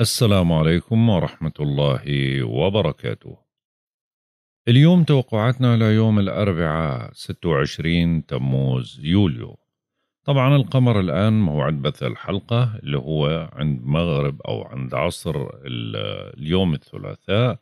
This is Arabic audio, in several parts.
السلام عليكم ورحمة الله وبركاته. اليوم توقعاتنا ليوم الأربعاء 26 تموز يوليو. طبعا القمر الآن موعد بث الحلقة اللي هو عند مغرب أو عند عصر اليوم الثلاثاء.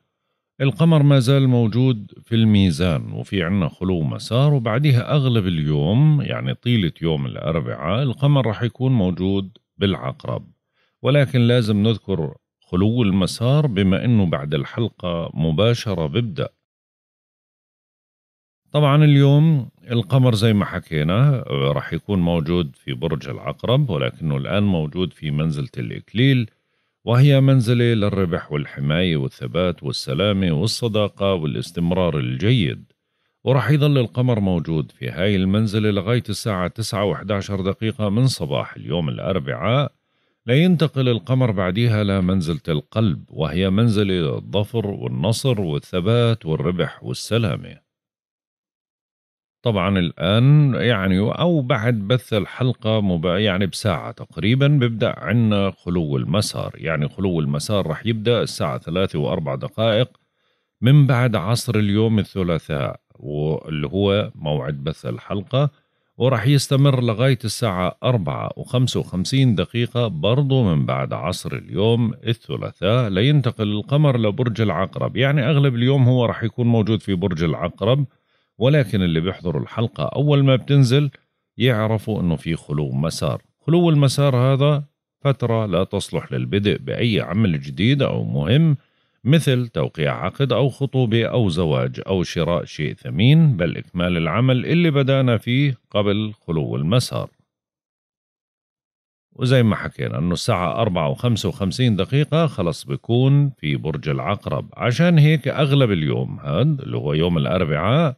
القمر ما زال موجود في الميزان وفي عنا خلو مسار وبعدها أغلب اليوم يعني طيلة يوم الأربعاء القمر راح يكون موجود بالعقرب. ولكن لازم نذكر خلو المسار بما أنه بعد الحلقة مباشرة ببدأ طبعا اليوم القمر زي ما حكينا آه، رح يكون موجود في برج العقرب ولكنه الآن موجود في منزلة الإكليل وهي منزلة للربح والحماية والثبات والسلامة والصداقة والاستمرار الجيد ورح يظل القمر موجود في هاي المنزلة لغاية الساعة 9 و11 دقيقة من صباح اليوم الأربعاء لا ينتقل القمر بعدها لمنزلة القلب وهي منزلة الظفر والنصر والثبات والربح والسلامة طبعا الآن يعني أو بعد بث الحلقة يعني بساعة تقريبا بيبدأ عنا خلو المسار يعني خلو المسار رح يبدأ الساعة ثلاثة وأربع دقائق من بعد عصر اليوم الثلاثاء واللي هو موعد بث الحلقة وراح يستمر لغاية الساعة 4 و55 دقيقة برضو من بعد عصر اليوم الثلاثاء لينتقل القمر لبرج العقرب يعني أغلب اليوم هو راح يكون موجود في برج العقرب ولكن اللي بيحضروا الحلقة أول ما بتنزل يعرفوا أنه في خلو مسار خلو المسار هذا فترة لا تصلح للبدء بأي عمل جديد أو مهم مثل توقيع عقد أو خطوبة أو زواج أو شراء شيء ثمين بل إكمال العمل اللي بدأنا فيه قبل خلو المسار وزي ما حكينا أنه الساعة 4 و55 دقيقة خلص بكون في برج العقرب عشان هيك أغلب اليوم هاد اللي هو يوم الأربعاء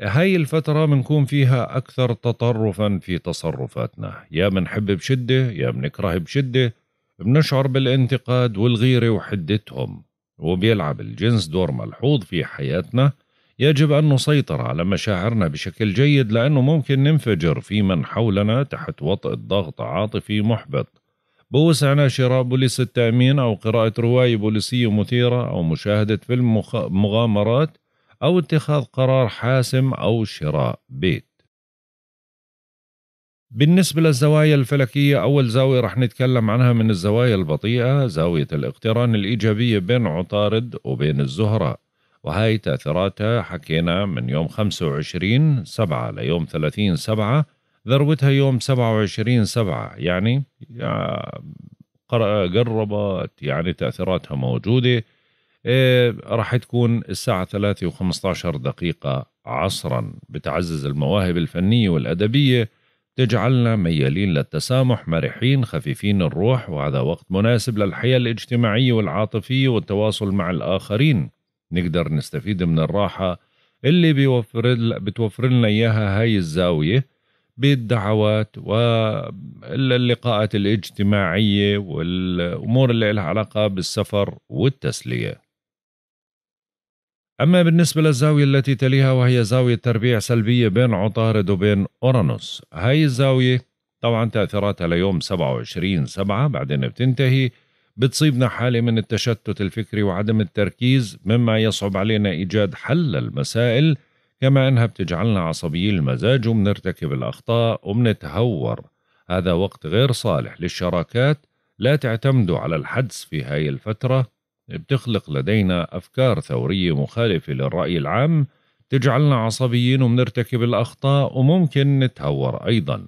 هاي الفترة بنكون فيها أكثر تطرفا في تصرفاتنا يا بنحب بشدة يا بنكره بشدة بنشعر بالانتقاد والغيرة وحدتهم وبيلعب الجنس دور ملحوظ في حياتنا يجب أن نسيطر على مشاعرنا بشكل جيد لأنه ممكن ننفجر في من حولنا تحت وطأة ضغط عاطفي محبط بوسعنا شراء بوليس التأمين أو قراءة رواية بوليسية مثيرة أو مشاهدة فيلم مغامرات أو اتخاذ قرار حاسم أو شراء بيت بالنسبة للزوايا الفلكية أول زاوية رح نتكلم عنها من الزوايا البطيئة زاوية الاقتران الإيجابية بين عطارد وبين الزهرة وهاي تأثيراتها حكينا من يوم 25 سبعة ليوم 30 سبعة ذروتها يوم 27 سبعة يعني قربت يعني تأثيراتها موجودة إيه، رح تكون الساعة 3 و15 دقيقة عصرا بتعزز المواهب الفنية والأدبية تجعلنا ميالين للتسامح مرحين خفيفين الروح وهذا وقت مناسب للحياة الاجتماعية والعاطفية والتواصل مع الآخرين نقدر نستفيد من الراحة اللي بيوفر بتوفر لنا إياها هاي الزاوية بالدعوات واللقاءات الاجتماعية والأمور اللي لها علاقة بالسفر والتسلية أما بالنسبة للزاوية التي تليها وهي زاوية تربيع سلبية بين عطارد وبين أورانوس هاي الزاوية طبعا تأثيراتها ليوم 27 سبعة بعدين بتنتهي بتصيبنا حالة من التشتت الفكري وعدم التركيز مما يصعب علينا إيجاد حل للمسائل كما أنها بتجعلنا عصبي المزاج ومنرتكب الأخطاء ومنتهور هذا وقت غير صالح للشراكات لا تعتمدوا على الحدس في هاي الفترة بتخلق لدينا أفكار ثورية مخالفة للرأي العام تجعلنا عصبيين وبنرتكب الأخطاء وممكن نتهور أيضا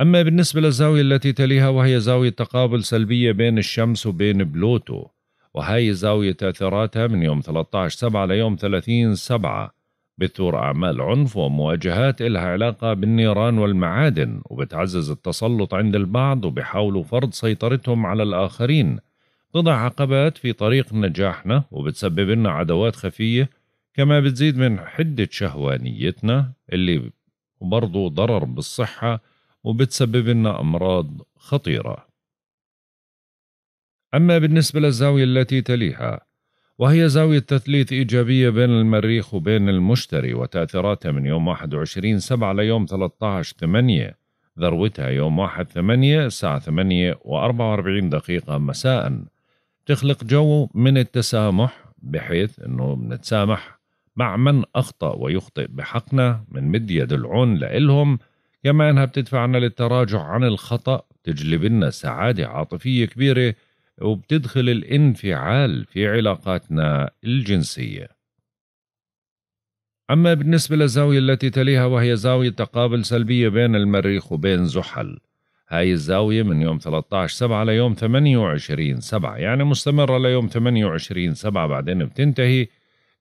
أما بالنسبة للزاوية التي تليها وهي زاوية تقابل سلبية بين الشمس وبين بلوتو وهي زاوية تأثيراتها من يوم 13 سبعة ليوم 30 سبعة بتثور أعمال عنف ومواجهات إلها علاقة بالنيران والمعادن وبتعزز التسلط عند البعض وبيحاولوا فرض سيطرتهم على الآخرين تضع عقبات في طريق نجاحنا وبتسبب لنا عدوات خفية كما بتزيد من حدة شهوانيتنا اللي وبرضه ضرر بالصحة وبتسبب لنا أمراض خطيرة أما بالنسبة للزاوية التي تليها وهي زاوية تثليث إيجابية بين المريخ وبين المشتري وتأثيراتها من يوم 21 7 ليوم 13 8 ذروتها يوم 1 8 الساعة 8 و44 دقيقة مساء تخلق جو من التسامح بحيث انه بنتسامح مع من اخطا ويخطئ بحقنا مد يد العون لإلهم كمان بتدفعنا للتراجع عن الخطا بتجلب لنا سعاده عاطفيه كبيره وبتدخل الانفعال في علاقاتنا الجنسيه أما بالنسبة للزاوية التي تليها وهي زاوية تقابل سلبية بين المريخ وبين زحل هاي الزاوية من يوم 13 سبعة ليوم 28 سبعة يعني مستمرة ليوم 28 سبعة بعدين بتنتهي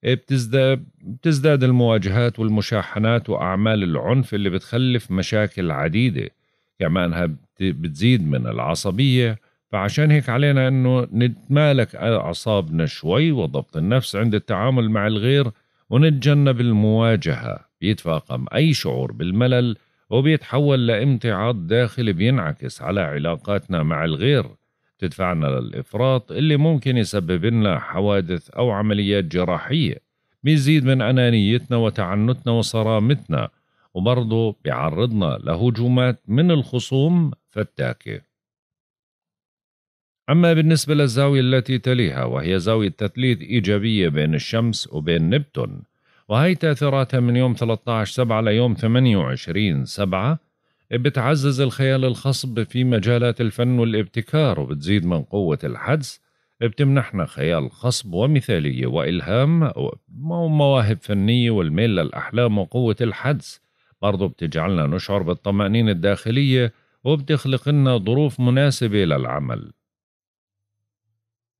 بتزداد, بتزداد المواجهات والمشاحنات وأعمال العنف اللي بتخلف مشاكل عديدة كمانها بتزيد من العصبية فعشان هيك علينا أنه نتمالك أعصابنا شوي وضبط النفس عند التعامل مع الغير ونتجنب المواجهة بيتفاقم أي شعور بالملل وبيتحول لامتعاض داخلي بينعكس على علاقاتنا مع الغير تدفعنا للإفراط اللي ممكن يسبب لنا حوادث أو عمليات جراحية بيزيد من أنانيتنا وتعنتنا وصرامتنا وبرضه بيعرضنا لهجومات من الخصوم فتاكة أما بالنسبة للزاوية التي تليها وهي زاوية تثليث إيجابية بين الشمس وبين نبتون وهي تأثيراتها من يوم 13 سبعة ليوم 28 سبعة بتعزز الخيال الخصب في مجالات الفن والابتكار وبتزيد من قوة الحدس بتمنحنا خيال خصب ومثالية وإلهام ومواهب فنية والميل للأحلام وقوة الحدس برضو بتجعلنا نشعر بالطمأنينة الداخلية وبتخلق لنا ظروف مناسبة للعمل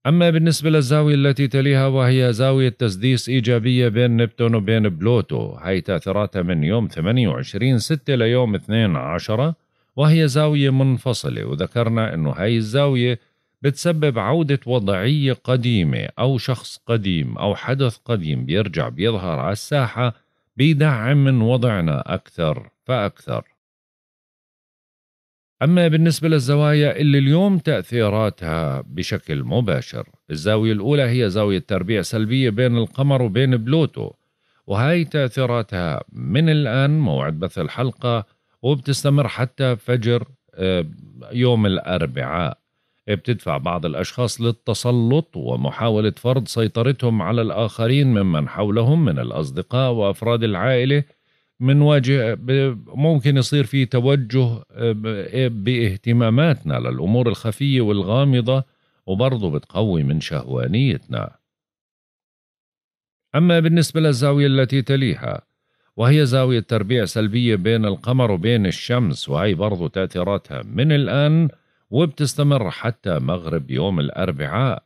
أما بالنسبة للزاوية التي تليها وهي زاوية تسديس إيجابية بين نبتون وبين بلوتو هي تأثيراتها من يوم 28 6 ليوم 2 10 وهي زاوية منفصلة وذكرنا أنه هاي الزاوية بتسبب عودة وضعية قديمة أو شخص قديم أو حدث قديم بيرجع بيظهر على الساحة بيدعم من وضعنا أكثر فأكثر أما بالنسبة للزوايا اللي اليوم تأثيراتها بشكل مباشر الزاوية الأولى هي زاوية تربيع سلبية بين القمر وبين بلوتو وهاي تأثيراتها من الآن موعد بث الحلقة وبتستمر حتى فجر آه، يوم الأربعاء بتدفع بعض الأشخاص للتسلط ومحاولة فرض سيطرتهم على الآخرين ممن حولهم من الأصدقاء وأفراد العائلة من واجه ممكن يصير في توجه باهتماماتنا للأمور الخفية والغامضة وبرضه بتقوي من شهوانيتنا أما بالنسبة للزاوية التي تليها وهي زاوية تربيع سلبية بين القمر وبين الشمس وهي برضه تأثيراتها من الآن وبتستمر حتى مغرب يوم الأربعاء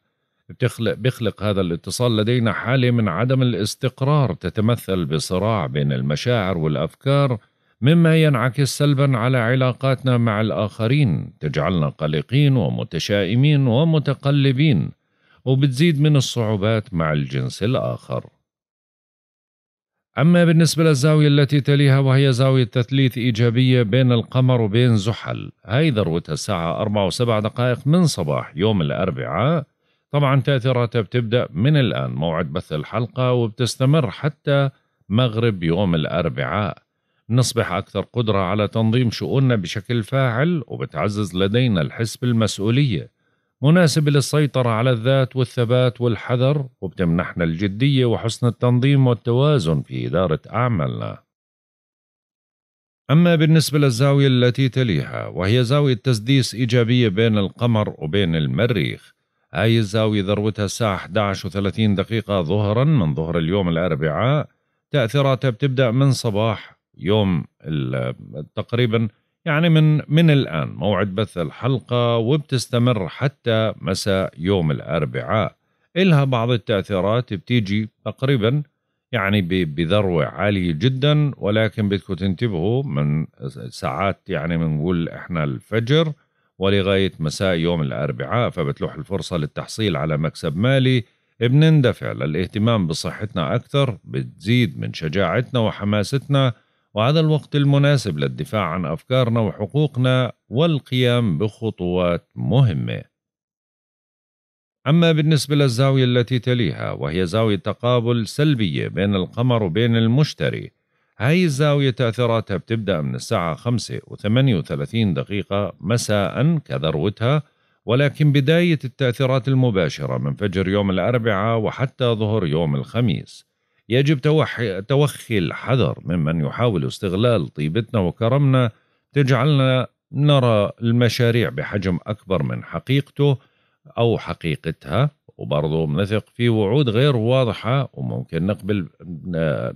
بتخلق بيخلق هذا الاتصال لدينا حالة من عدم الاستقرار تتمثل بصراع بين المشاعر والأفكار مما ينعكس سلبا على علاقاتنا مع الآخرين تجعلنا قلقين ومتشائمين ومتقلبين وبتزيد من الصعوبات مع الجنس الآخر أما بالنسبة للزاوية التي تليها وهي زاوية تثليث إيجابية بين القمر وبين زحل هاي ذروتها الساعة 4 و7 دقائق من صباح يوم الأربعاء طبعا تأثيراتها بتبدأ من الآن موعد بث الحلقة وبتستمر حتى مغرب يوم الأربعاء نصبح أكثر قدرة على تنظيم شؤوننا بشكل فاعل وبتعزز لدينا الحس بالمسؤولية مناسبة للسيطرة على الذات والثبات والحذر وبتمنحنا الجدية وحسن التنظيم والتوازن في إدارة أعمالنا أما بالنسبة للزاوية التي تليها وهي زاوية تسديس إيجابية بين القمر وبين المريخ أي الزاوية ذروتها الساعة 11 و30 دقيقة ظهرا من ظهر اليوم الأربعاء تأثيراتها بتبدأ من صباح يوم تقريبا يعني من من الآن موعد بث الحلقة وبتستمر حتى مساء يوم الأربعاء إلها بعض التأثيرات بتيجي تقريبا يعني بذروة عالية جدا ولكن بدكم تنتبهوا من ساعات يعني بنقول احنا الفجر ولغاية مساء يوم الأربعاء فبتلوح الفرصة للتحصيل على مكسب مالي بنندفع للاهتمام بصحتنا أكثر بتزيد من شجاعتنا وحماستنا وهذا الوقت المناسب للدفاع عن أفكارنا وحقوقنا والقيام بخطوات مهمة أما بالنسبة للزاوية التي تليها وهي زاوية تقابل سلبية بين القمر وبين المشتري هاي الزاوية تأثيراتها بتبدأ من الساعة 5 و38 دقيقة مساء كذروتها ولكن بداية التأثيرات المباشرة من فجر يوم الأربعاء وحتى ظهر يوم الخميس يجب توخي الحذر ممن يحاول استغلال طيبتنا وكرمنا تجعلنا نرى المشاريع بحجم أكبر من حقيقته أو حقيقتها وبرضه بنثق في وعود غير واضحة وممكن نقبل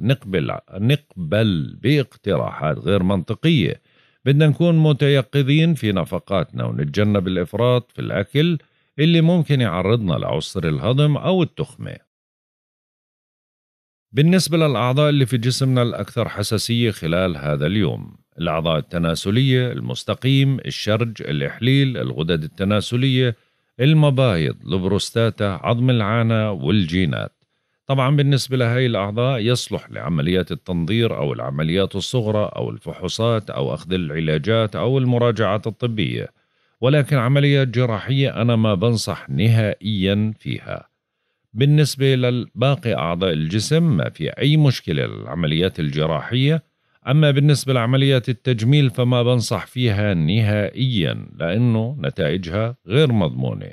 نقبل نقبل باقتراحات غير منطقية بدنا نكون متيقظين في نفقاتنا ونتجنب الإفراط في الأكل اللي ممكن يعرضنا لعسر الهضم أو التخمة بالنسبة للأعضاء اللي في جسمنا الأكثر حساسية خلال هذا اليوم الأعضاء التناسلية، المستقيم، الشرج، الإحليل، الغدد التناسلية، المبايض البروستاتا عظم العانة والجينات طبعا بالنسبة لهي الأعضاء يصلح لعمليات التنظير أو العمليات الصغرى أو الفحوصات أو أخذ العلاجات أو المراجعات الطبية ولكن عمليات جراحية أنا ما بنصح نهائيا فيها بالنسبة للباقي أعضاء الجسم ما في أي مشكلة للعمليات الجراحية أما بالنسبة لعملية التجميل فما بنصح فيها نهائيا لأنه نتائجها غير مضمونة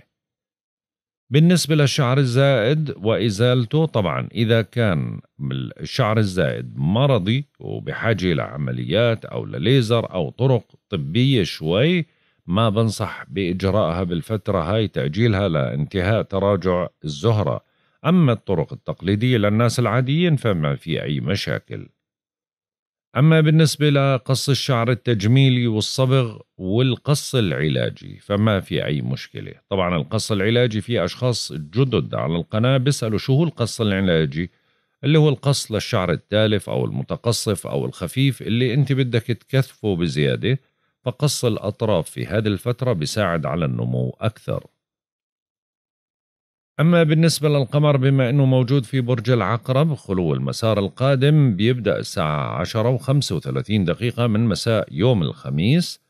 بالنسبة للشعر الزائد وإزالته طبعا إذا كان الشعر الزائد مرضي وبحاجة لعمليات أو لليزر أو طرق طبية شوي ما بنصح بإجراءها بالفترة هاي تأجيلها لانتهاء تراجع الزهرة أما الطرق التقليدية للناس العاديين فما في أي مشاكل أما بالنسبة لقص الشعر التجميلي والصبغ والقص العلاجي فما في أي مشكلة طبعا القص العلاجي في أشخاص جدد على القناة بيسألوا شو هو القص العلاجي اللي هو القص للشعر التالف أو المتقصف أو الخفيف اللي أنت بدك تكثفه بزيادة فقص الأطراف في هذه الفترة بيساعد على النمو أكثر أما بالنسبة للقمر بما أنه موجود في برج العقرب خلو المسار القادم بيبدأ الساعة 10 و35 دقيقة من مساء يوم الخميس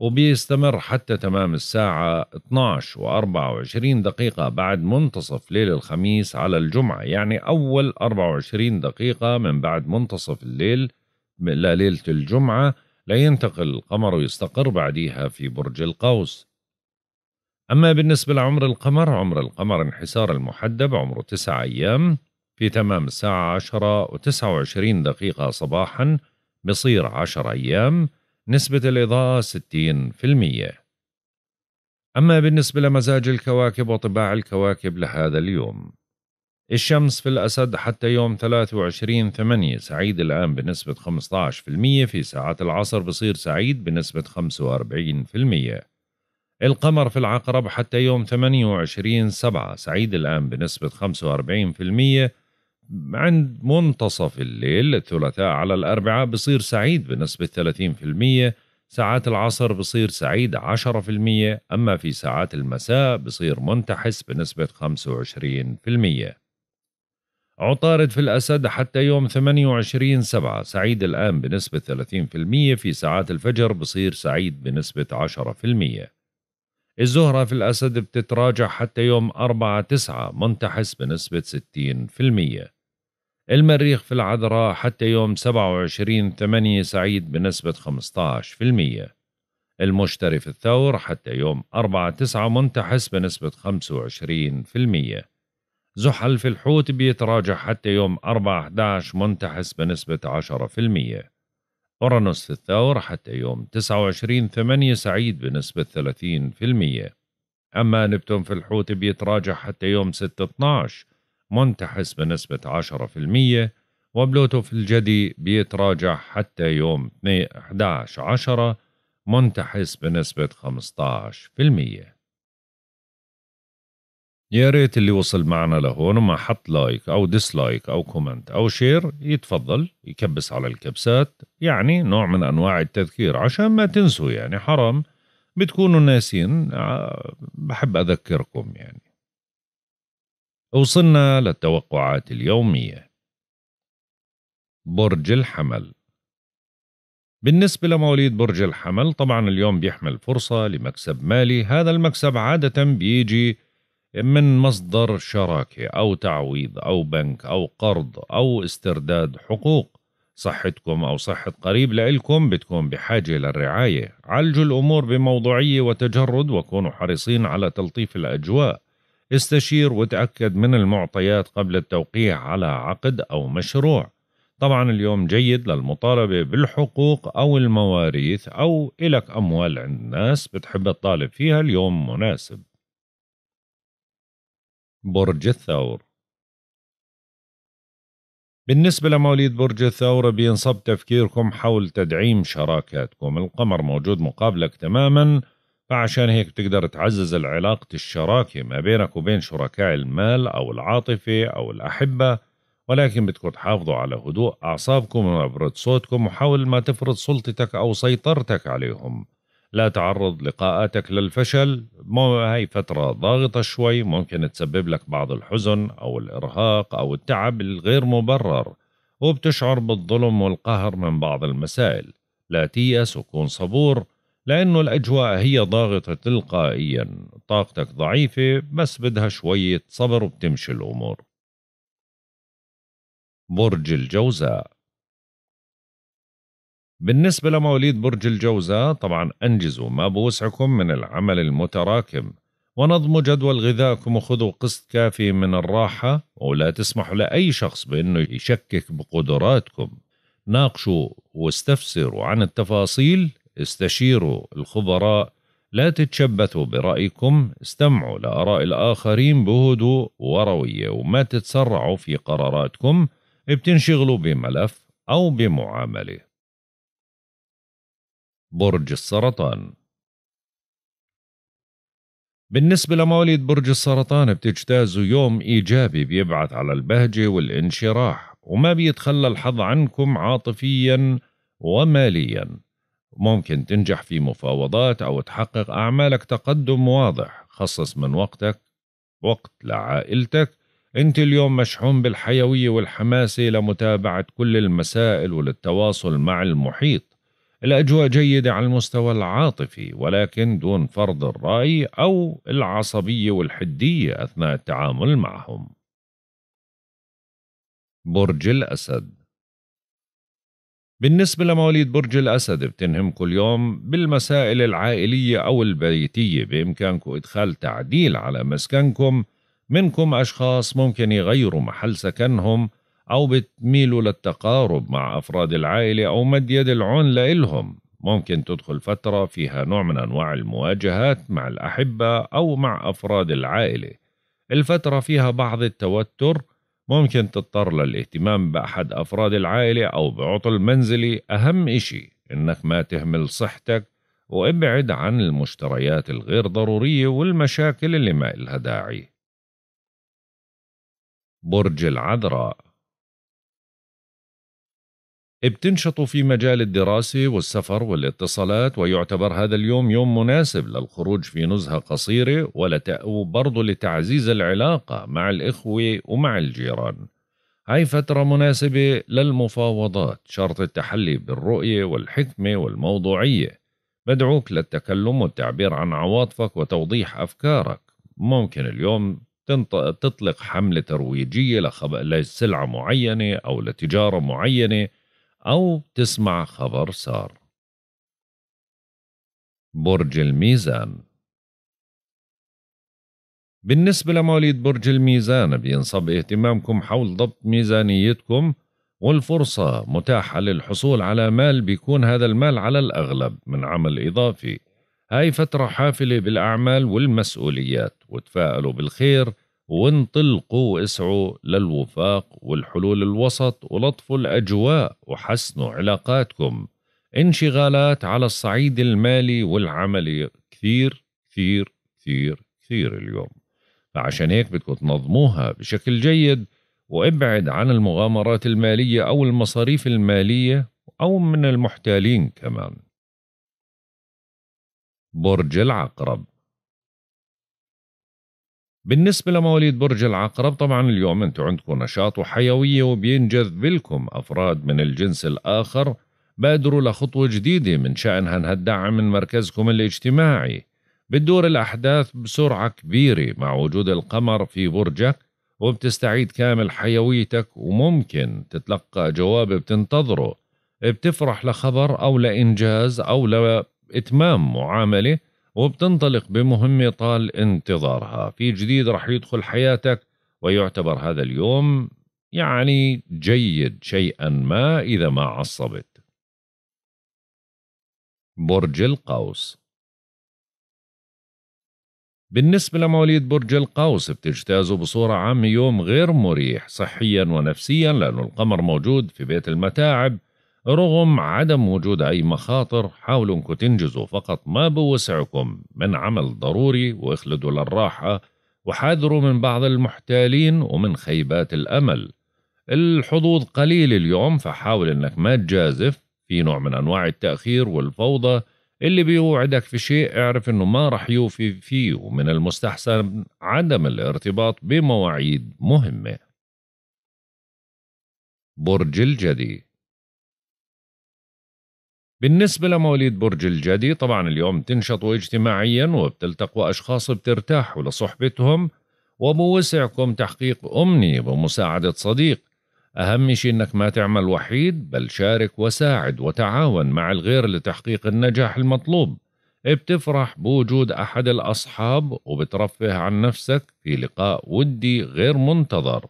وبيستمر حتى تمام الساعة 12 و24 دقيقة بعد منتصف ليل الخميس على الجمعة يعني أول 24 دقيقة من بعد منتصف الليل لليلة الجمعة لينتقل القمر ويستقر بعديها في برج القوس أما بالنسبة لعمر القمر عمر القمر انحسار المحدب عمره تسعة أيام في تمام الساعة عشرة وتسعة وعشرين دقيقة صباحا بصير عشر أيام نسبة الإضاءة ستين في المية أما بالنسبة لمزاج الكواكب وطباع الكواكب لهذا اليوم الشمس في الأسد حتى يوم 23 8 سعيد الآن بنسبة 15% في ساعات العصر بصير سعيد بنسبة 45% القمر في العقرب حتى يوم 28 سبعة سعيد الآن بنسبة 45% عند منتصف الليل الثلاثاء على الأربعاء بصير سعيد بنسبة 30% ساعات العصر بصير سعيد 10% أما في ساعات المساء بصير منتحس بنسبة 25% عطارد في الأسد حتى يوم 28 سبعة سعيد الآن بنسبة 30% في ساعات الفجر بصير سعيد بنسبة 10% الزهرة في الأسد بتتراجع حتى يوم 4 9 منتحس بنسبة 60% المريخ في العذراء حتى يوم 27 8 سعيد بنسبة 15% المشتري في الثور حتى يوم 4 9 منتحس بنسبة 25% زحل في الحوت بيتراجع حتى يوم 4 11 منتحس بنسبة 10% أورانوس في الثور حتى يوم 29 8 سعيد بنسبة 30% أما نبتون في الحوت بيتراجع حتى يوم 6 12 منتحس بنسبة 10% وبلوتو في الجدي بيتراجع حتى يوم 11 10 منتحس بنسبة 15% يا ريت اللي وصل معنا لهون وما حط لايك أو ديسلايك أو كومنت أو شير يتفضل يكبس على الكبسات يعني نوع من أنواع التذكير عشان ما تنسوا يعني حرام بتكونوا ناسين آه، بحب أذكركم يعني وصلنا للتوقعات اليومية برج الحمل بالنسبة لمواليد برج الحمل طبعا اليوم بيحمل فرصة لمكسب مالي هذا المكسب عادة بيجي من مصدر شراكة أو تعويض أو بنك أو قرض أو استرداد حقوق صحتكم أو صحة قريب لإلكم بتكون بحاجة للرعاية عالجوا الأمور بموضوعية وتجرد وكونوا حريصين على تلطيف الأجواء استشير وتأكد من المعطيات قبل التوقيع على عقد أو مشروع طبعا اليوم جيد للمطالبة بالحقوق أو المواريث أو إلك أموال عند ناس بتحب تطالب فيها اليوم مناسب برج الثور بالنسبة لمواليد برج الثور بينصب تفكيركم حول تدعيم شراكاتكم القمر موجود مقابلك تماما فعشان هيك بتقدر تعزز العلاقة الشراكة ما بينك وبين شركاء المال أو العاطفة أو الأحبة ولكن بدكم تحافظوا على هدوء أعصابكم ونبرة صوتكم وحاول ما تفرض سلطتك أو سيطرتك عليهم لا تعرض لقاءاتك للفشل مو هاي فترة ضاغطة شوي ممكن تسبب لك بعض الحزن أو الإرهاق أو التعب الغير مبرر وبتشعر بالظلم والقهر من بعض المسائل لا تيأس وكون صبور لأنه الأجواء هي ضاغطة تلقائيا طاقتك ضعيفة بس بدها شوية صبر وبتمشي الأمور برج الجوزاء بالنسبة لمواليد برج الجوزاء طبعا أنجزوا ما بوسعكم من العمل المتراكم ونظموا جدول غذائكم وخذوا قسط كافي من الراحة ولا تسمحوا لأي شخص بأنه يشكك بقدراتكم ناقشوا واستفسروا عن التفاصيل استشيروا الخبراء لا تتشبثوا برأيكم استمعوا لآراء الآخرين بهدوء وروية وما تتسرعوا في قراراتكم بتنشغلوا بملف أو بمعاملة برج السرطان بالنسبة لمواليد برج السرطان بتجتازوا يوم إيجابي بيبعث على البهجة والانشراح وما بيتخلى الحظ عنكم عاطفيا وماليا ممكن تنجح في مفاوضات أو تحقق أعمالك تقدم واضح خصص من وقتك وقت لعائلتك أنت اليوم مشحون بالحيوية والحماسة لمتابعة كل المسائل وللتواصل مع المحيط الأجواء جيدة على المستوى العاطفي ولكن دون فرض الرأي أو العصبية والحدية أثناء التعامل معهم. برج الأسد بالنسبة لمواليد برج الأسد بتنهم كل يوم بالمسائل العائلية أو البيتية بإمكانكم إدخال تعديل على مسكنكم منكم أشخاص ممكن يغيروا محل سكنهم أو بتميلوا للتقارب مع أفراد العائلة أو مد يد العون لإلهم ممكن تدخل فترة فيها نوع من أنواع المواجهات مع الأحبة أو مع أفراد العائلة الفترة فيها بعض التوتر ممكن تضطر للاهتمام بأحد أفراد العائلة أو بعطل منزلي أهم إشي إنك ما تهمل صحتك وابعد عن المشتريات الغير ضرورية والمشاكل اللي ما إلها داعي برج العذراء بتنشط في مجال الدراسة والسفر والاتصالات ويعتبر هذا اليوم يوم مناسب للخروج في نزهة قصيرة وبرضه لتعزيز العلاقة مع الإخوة ومع الجيران هاي فترة مناسبة للمفاوضات شرط التحلي بالرؤية والحكمة والموضوعية بدعوك للتكلم والتعبير عن عواطفك وتوضيح أفكارك ممكن اليوم تنط... تطلق حملة ترويجية لخب... لسلعة معينة أو لتجارة معينة أو تسمع خبر سار برج الميزان بالنسبة لمواليد برج الميزان بينصب اهتمامكم حول ضبط ميزانيتكم والفرصة متاحة للحصول على مال بيكون هذا المال على الأغلب من عمل إضافي هاي فترة حافلة بالأعمال والمسؤوليات وتفائلوا بالخير وانطلقوا واسعوا للوفاق والحلول الوسط ولطفوا الأجواء وحسنوا علاقاتكم انشغالات على الصعيد المالي والعملي كثير كثير كثير كثير اليوم فعشان هيك بدكم تنظموها بشكل جيد وابعد عن المغامرات المالية أو المصاريف المالية أو من المحتالين كمان برج العقرب بالنسبة لمواليد برج العقرب طبعا اليوم انتم عندكم نشاط وحيوية وبينجذب لكم أفراد من الجنس الآخر بادروا لخطوة جديدة من شأنها أنها تدعم من مركزكم الاجتماعي بتدور الأحداث بسرعة كبيرة مع وجود القمر في برجك وبتستعيد كامل حيويتك وممكن تتلقى جواب بتنتظره بتفرح لخبر أو لإنجاز أو لإتمام معاملة وبتنطلق بمهمة طال انتظارها في جديد رح يدخل حياتك ويعتبر هذا اليوم يعني جيد شيئا ما إذا ما عصبت برج القوس بالنسبة لمواليد برج القوس بتجتازوا بصورة عامة يوم غير مريح صحيا ونفسيا لأنه القمر موجود في بيت المتاعب رغم عدم وجود أي مخاطر حاولوا أنكم تنجزوا فقط ما بوسعكم من عمل ضروري واخلدوا للراحة وحذروا من بعض المحتالين ومن خيبات الأمل الحظوظ قليل اليوم فحاول أنك ما تجازف في نوع من أنواع التأخير والفوضى اللي بيوعدك في شيء اعرف أنه ما رح يوفي فيه ومن المستحسن عدم الارتباط بمواعيد مهمة برج الجدي بالنسبة لمواليد برج الجدي طبعا اليوم تنشطوا اجتماعيا وبتلتقوا أشخاص بترتاحوا لصحبتهم وبوسعكم تحقيق أمنية بمساعدة صديق أهم شيء إنك ما تعمل وحيد بل شارك وساعد وتعاون مع الغير لتحقيق النجاح المطلوب بتفرح بوجود أحد الأصحاب وبترفه عن نفسك في لقاء ودي غير منتظر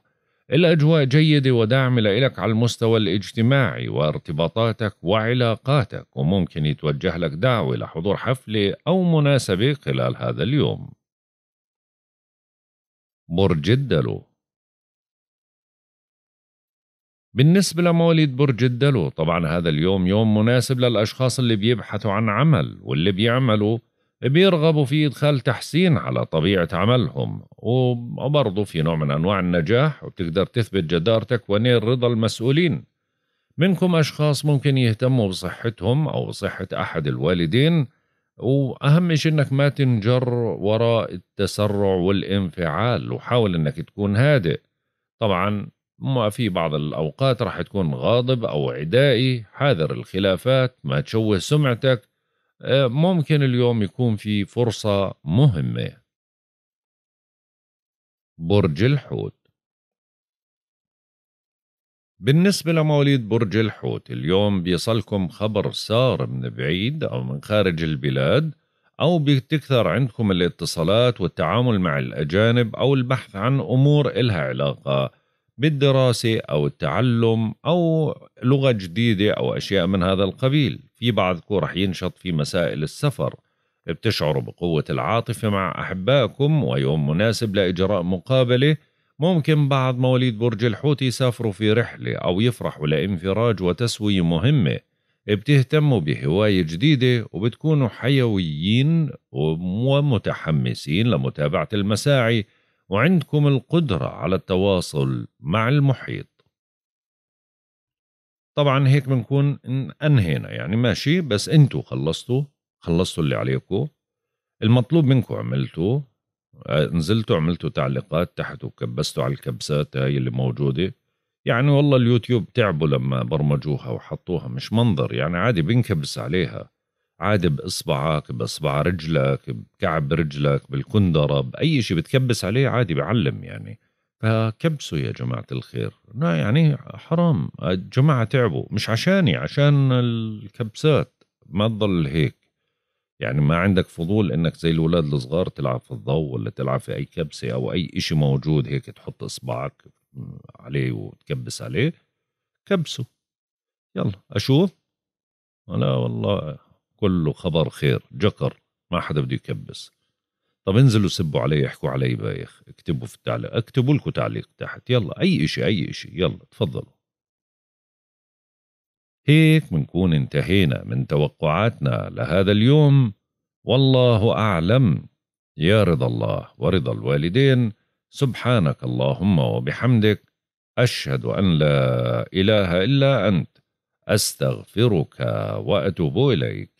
الأجواء جيدة وداعمة لإلك على المستوى الاجتماعي وارتباطاتك وعلاقاتك وممكن يتوجه لك دعوة لحضور حفلة أو مناسبة خلال هذا اليوم برج الدلو بالنسبة لمواليد برج الدلو طبعا هذا اليوم يوم مناسب للأشخاص اللي بيبحثوا عن عمل واللي بيعملوا بيرغبوا في إدخال تحسين على طبيعة عملهم وبرضه في نوع من أنواع النجاح وبتقدر تثبت جدارتك ونيل رضا المسؤولين منكم أشخاص ممكن يهتموا بصحتهم أو بصحة أحد الوالدين وأهم شيء إنك ما تنجر وراء التسرع والانفعال وحاول إنك تكون هادئ طبعا ما في بعض الأوقات راح تكون غاضب أو عدائي حاذر الخلافات ما تشوه سمعتك آه، ممكن اليوم يكون في فرصة مهمة برج الحوت بالنسبة لمواليد برج الحوت اليوم بيصلكم خبر سار من بعيد أو من خارج البلاد أو بتكثر عندكم الاتصالات والتعامل مع الأجانب أو البحث عن أمور إلها علاقة بالدراسة أو التعلم أو لغة جديدة أو أشياء من هذا القبيل في بعضكم رح ينشط في مسائل السفر بتشعروا بقوة العاطفة مع أحبائكم ويوم مناسب لإجراء مقابلة ممكن بعض مواليد برج الحوت يسافروا في رحلة أو يفرحوا لانفراج وتسوية مهمة بتهتموا بهواية جديدة وبتكونوا حيويين ومتحمسين لمتابعة المساعي وعندكم القدرة على التواصل مع المحيط طبعا هيك بنكون انهينا يعني ماشي بس انتوا خلصتوا خلصتوا اللي عليكم المطلوب منكم عملتوا آه، نزلتوا عملتوا تعليقات تحت وكبستوا على الكبسات هاي اللي موجودة يعني والله اليوتيوب تعبوا لما برمجوها وحطوها مش منظر يعني عادي بنكبس عليها عادي باصبعك باصبع رجلك بكعب رجلك بالكندره باي شيء بتكبس عليه عادي بعلم يعني فكبسوا يا جماعه الخير لا يعني حرام الجماعه تعبوا مش عشاني عشان الكبسات ما تضل هيك يعني ما عندك فضول انك زي الاولاد الصغار تلعب في الضوء ولا تلعب في اي كبسه او اي شيء موجود هيك تحط اصبعك عليه وتكبس عليه كبسه يلا اشوف لا والله كله خبر خير جكر ما حدا بده يكبس طب انزلوا سبوا علي احكوا علي بايخ اكتبوا في التعليق اكتبوا لكم تعليق تحت يلا اي اشي اي اشي يلا تفضلوا هيك منكون انتهينا من توقعاتنا لهذا اليوم والله أعلم يا رضا الله ورضا الوالدين سبحانك اللهم وبحمدك أشهد أن لا إله إلا أنت أستغفرك وأتوب إليك